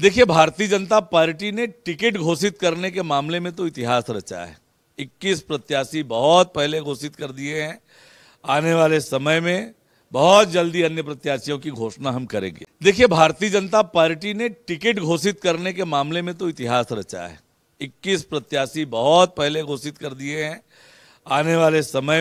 देखिए भारतीय जनता पार्टी ने टिकट घोषित करने के मामले में तो इतिहास रचा है 21 प्रत्याशी बहुत पहले घोषित कर दिए हैं आने वाले समय में बहुत जल्दी अन्य प्रत्याशियों की घोषणा हम करेंगे देखिए भारतीय जनता पार्टी ने टिकट घोषित करने के मामले में तो इतिहास रचा है 21 प्रत्याशी बहुत पहले घोषित कर दिए हैं आने वाले समय